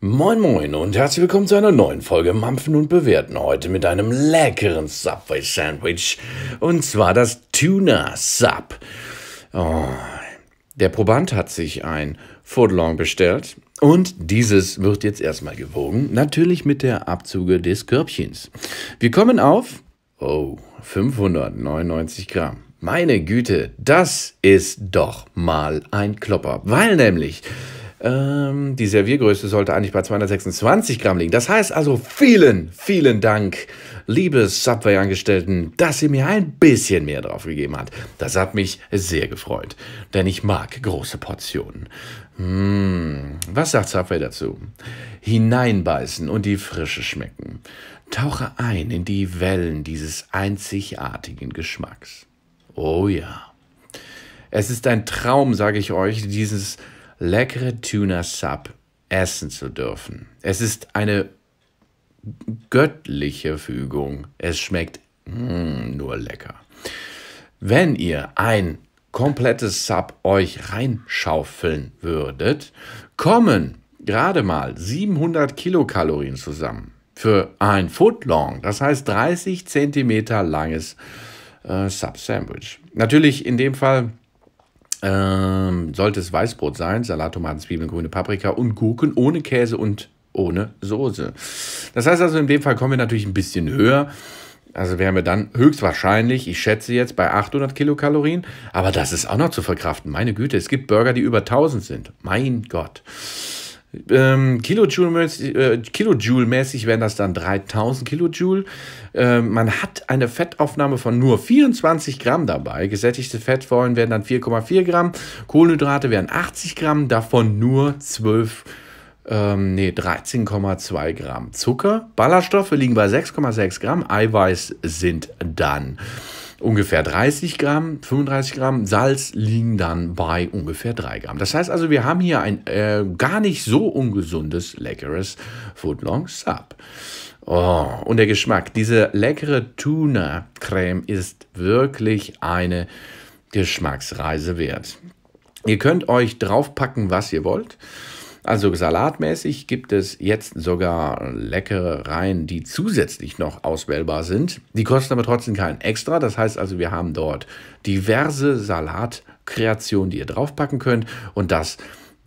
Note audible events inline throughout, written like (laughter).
Moin Moin und herzlich willkommen zu einer neuen Folge Mampfen und Bewerten. Heute mit einem leckeren Subway Sandwich. Und zwar das Tuna Sub. Oh. Der Proband hat sich ein Footlong bestellt und dieses wird jetzt erstmal gewogen. Natürlich mit der Abzuge des Körbchens. Wir kommen auf, oh, 599 Gramm. Meine Güte, das ist doch mal ein Klopper. Weil nämlich ähm, die Serviergröße sollte eigentlich bei 226 Gramm liegen. Das heißt also vielen, vielen Dank, liebe Subway-Angestellten, dass ihr mir ein bisschen mehr drauf gegeben habt. Das hat mich sehr gefreut, denn ich mag große Portionen. Hm, was sagt Subway dazu? Hineinbeißen und die Frische schmecken. Tauche ein in die Wellen dieses einzigartigen Geschmacks. Oh ja. Es ist ein Traum, sage ich euch, dieses leckere Tuna Sub essen zu dürfen. Es ist eine göttliche Fügung. Es schmeckt mm, nur lecker. Wenn ihr ein komplettes Sub euch reinschaufeln würdet, kommen gerade mal 700 Kilokalorien zusammen für ein Footlong, das heißt 30 Zentimeter langes äh, Sub-Sandwich. Natürlich in dem Fall ähm, sollte es Weißbrot sein, Salat, Tomaten, Zwiebeln, grüne Paprika und Gurken ohne Käse und ohne Soße. Das heißt also, in dem Fall kommen wir natürlich ein bisschen höher. Also wären wir dann höchstwahrscheinlich, ich schätze jetzt, bei 800 Kilokalorien. Aber das ist auch noch zu verkraften. Meine Güte, es gibt Burger, die über 1000 sind. Mein Gott. Ähm, Kilojoule-mäßig äh, Kilojoule wären das dann 3000 Kilojoule. Äh, man hat eine Fettaufnahme von nur 24 Gramm dabei. Gesättigte Fettsäuren wären dann 4,4 Gramm. Kohlenhydrate wären 80 Gramm, davon nur 12 ähm, nee, 13,2 Gramm Zucker. Ballaststoffe liegen bei 6,6 Gramm. Eiweiß sind dann ungefähr 30 Gramm, 35 Gramm. Salz liegen dann bei ungefähr 3 Gramm. Das heißt also, wir haben hier ein äh, gar nicht so ungesundes, leckeres Footlong Sub. Oh, und der Geschmack. Diese leckere Tuna-Creme ist wirklich eine Geschmacksreise wert. Ihr könnt euch draufpacken, was ihr wollt. Also salatmäßig gibt es jetzt sogar leckere Reihen, die zusätzlich noch auswählbar sind. Die kosten aber trotzdem keinen extra. Das heißt also, wir haben dort diverse Salatkreationen, die ihr draufpacken könnt und dass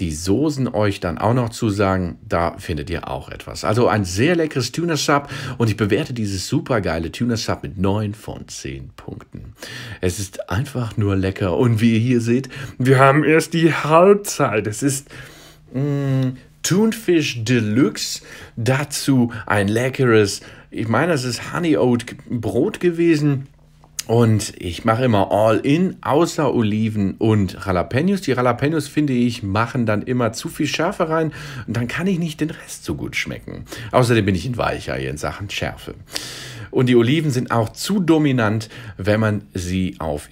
die Soßen euch dann auch noch zusagen, da findet ihr auch etwas. Also ein sehr leckeres Tuna Sub und ich bewerte dieses supergeile Tuna Sub mit 9 von 10 Punkten. Es ist einfach nur lecker und wie ihr hier seht, wir haben erst die Halbzeit. Es ist Mh, mm, Thunfisch Deluxe, dazu ein leckeres, ich meine, das ist Honey Oat Brot gewesen und ich mache immer all in, außer Oliven und Jalapenos. Die Jalapenos, finde ich, machen dann immer zu viel Schärfe rein und dann kann ich nicht den Rest so gut schmecken. Außerdem bin ich ein Weicher in Sachen Schärfe. Und die Oliven sind auch zu dominant, wenn man sie auf,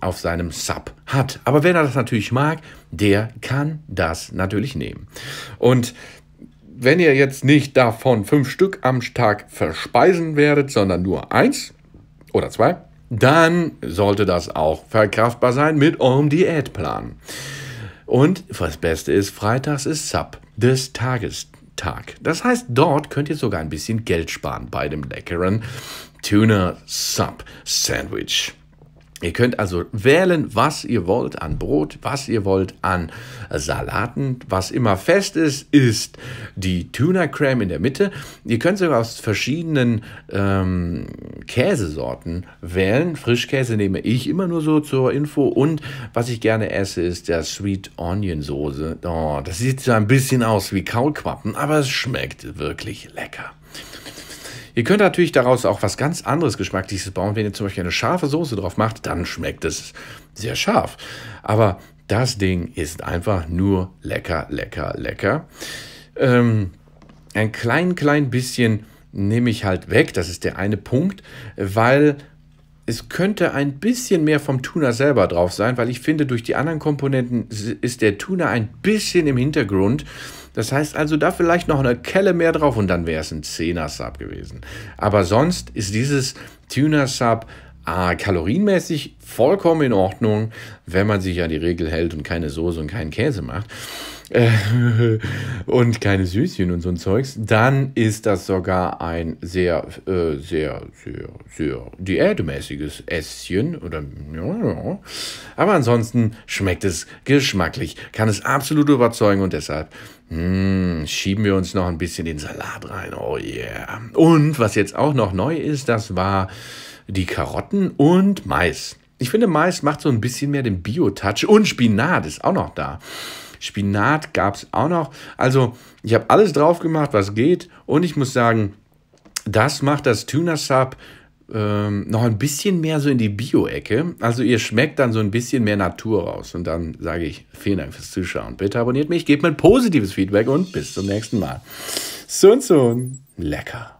auf seinem Sub hat. Aber wer das natürlich mag, der kann das natürlich nehmen. Und wenn ihr jetzt nicht davon fünf Stück am Tag verspeisen werdet, sondern nur eins oder zwei, dann sollte das auch verkraftbar sein mit eurem Diätplan. Und was Beste ist, freitags ist Sub des Tages. Das heißt, dort könnt ihr sogar ein bisschen Geld sparen bei dem leckeren Tuna Sub Sandwich. Ihr könnt also wählen, was ihr wollt an Brot, was ihr wollt an Salaten. Was immer fest ist, ist die Tuna Creme in der Mitte. Ihr könnt sogar aus verschiedenen ähm, Käsesorten wählen. Frischkäse nehme ich immer nur so zur Info. Und was ich gerne esse, ist der Sweet Onion Soße. Oh, das sieht so ein bisschen aus wie Kaulquappen, aber es schmeckt wirklich lecker. Ihr könnt natürlich daraus auch was ganz anderes Geschmackliches bauen. Wenn ihr zum Beispiel eine scharfe Soße drauf macht, dann schmeckt es sehr scharf. Aber das Ding ist einfach nur lecker, lecker, lecker. Ähm, ein klein, klein bisschen nehme ich halt weg, das ist der eine Punkt, weil es könnte ein bisschen mehr vom Tuner selber drauf sein, weil ich finde, durch die anderen Komponenten ist der Tuner ein bisschen im Hintergrund. Das heißt also, da vielleicht noch eine Kelle mehr drauf und dann wäre es ein 10 Sub gewesen. Aber sonst ist dieses Tuner Sub äh, kalorienmäßig vollkommen in Ordnung, wenn man sich ja die Regel hält und keine Soße und keinen Käse macht. (laughs) und keine Süßchen und so ein Zeugs, dann ist das sogar ein sehr, äh, sehr, sehr, sehr diätmäßiges Esschen. Oder, ja, ja. Aber ansonsten schmeckt es geschmacklich, kann es absolut überzeugen und deshalb mh, hm, schieben wir uns noch ein bisschen den Salat rein. Oh yeah. Und was jetzt auch noch neu ist, das war die Karotten und Mais. Ich finde, Mais macht so ein bisschen mehr den Bio-Touch und Spinat ist auch noch da. Spinat gab es auch noch. Also ich habe alles drauf gemacht, was geht. Und ich muss sagen, das macht das Tuna-Sub ähm, noch ein bisschen mehr so in die Bio-Ecke. Also ihr schmeckt dann so ein bisschen mehr Natur raus. Und dann sage ich vielen Dank fürs Zuschauen. Bitte abonniert mich, gebt mir ein positives Feedback und bis zum nächsten Mal. Sun Sun. Lecker.